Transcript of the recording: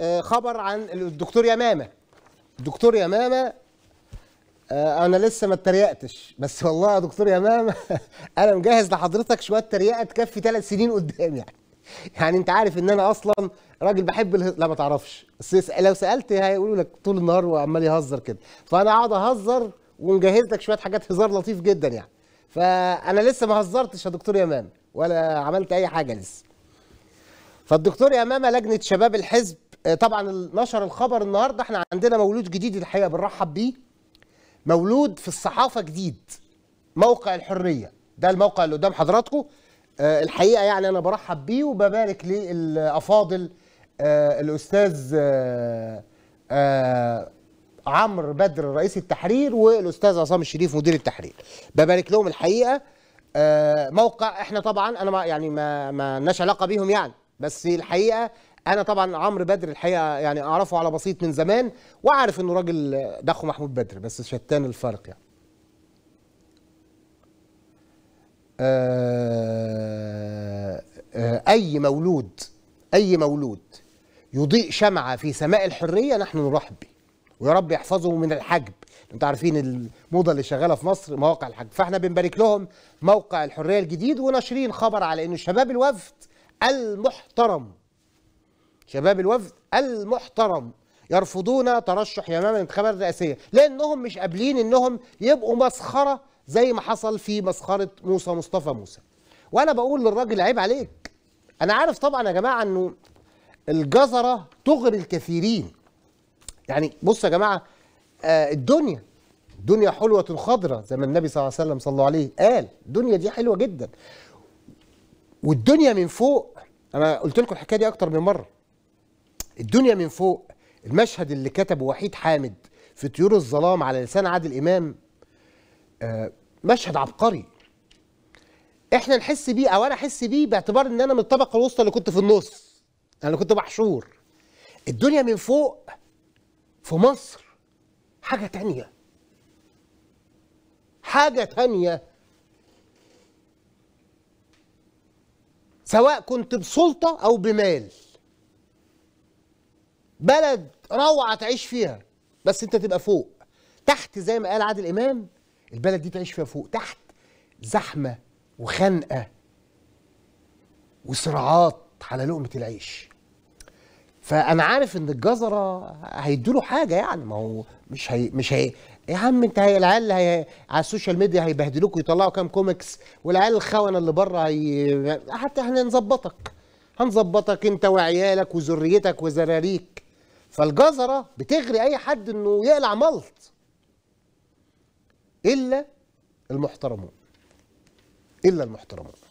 آه، خبر عن الدكتور يمامه الدكتور يمامه آه، انا لسه ما اتريقتش بس والله يا دكتور يمامه انا مجهز لحضرتك شويه تريقه تكفي ثلاث سنين قدام يعني يعني انت عارف ان انا اصلا راجل بحب اله... لا ما تعرفش لو سالت هيقولوا لك طول النهار وعمال يهزر كده فانا اقعد اهزر ومجهز لك شويه حاجات هزار لطيف جدا يعني فانا لسه ما هزرتش يا دكتور يمام ولا عملت اي حاجه لسه فالدكتور يمامه لجنه شباب الحزب آه، طبعا نشر الخبر النهارده احنا عندنا مولود جديد الحقيقه بنرحب بيه مولود في الصحافه جديد موقع الحريه ده الموقع اللي قدام حضراتكم آه، الحقيقه يعني انا برحب بيه وببارك للافاضل آه، الاستاذ عمرو بدر رئيس التحرير والاستاذ عصام الشريف مدير التحرير ببارك لهم الحقيقه موقع احنا طبعا انا ما يعني ما ما لناش علاقه بيهم يعني بس الحقيقه انا طبعا عمرو بدر الحقيقه يعني اعرفه على بسيط من زمان وعارف انه راجل دخو محمود بدر بس شتان الفرق يعني آه، آه، اي مولود اي مولود يضيء شمعه في سماء الحريه نحن نرحب به ويا رب يحفظه من الحجب انتوا عارفين الموضه اللي شغاله في مصر مواقع الحجب فاحنا بنبارك لهم موقع الحريه الجديد وناشرين خبر على انه شباب الوفد المحترم شباب الوفد المحترم يرفضون ترشح يمام الانتخابات الرئاسيه لانهم مش قابلين انهم يبقوا مسخره زي ما حصل في مسخره موسى مصطفى موسى وانا بقول للراجل عيب عليك انا عارف طبعا يا جماعه انه الجزره تغري الكثيرين يعني بص يا جماعه آه، الدنيا الدنيا حلوه خضره زي ما النبي صلى الله عليه وسلم صلى الله عليه قال الدنيا دي حلوه جدا والدنيا من فوق انا قلت لكم الحكايه دي اكتر من مره الدنيا من فوق المشهد اللي كتبه وحيد حامد في طيور الظلام على لسان عادل امام آه، مشهد عبقري احنا نحس بيه او انا احس بيه باعتبار ان انا من الطبقه الوسطى اللي كنت في النص انا كنت محشور الدنيا من فوق في مصر حاجه تانية حاجه تانية سواء كنت بسلطه او بمال بلد روعه تعيش فيها بس انت تبقى فوق تحت زي ما قال عادل امام البلد دي تعيش فيها فوق تحت زحمه وخنقه وصراعات على لقمه العيش فانا عارف ان الجزره هيدوا حاجه يعني ما هو مش هي مش هي يا عم انت هي العيال هي على السوشيال ميديا هيبهدلوك ويطلعوا كام كوميكس والعيال الخونه اللي بره هي حتى احنا نظبطك هنظبطك انت وعيالك وذريتك وزراريك فالجزرة بتغري أي حد إنه يقلع ملط إلا المحترمون إلا المحترمون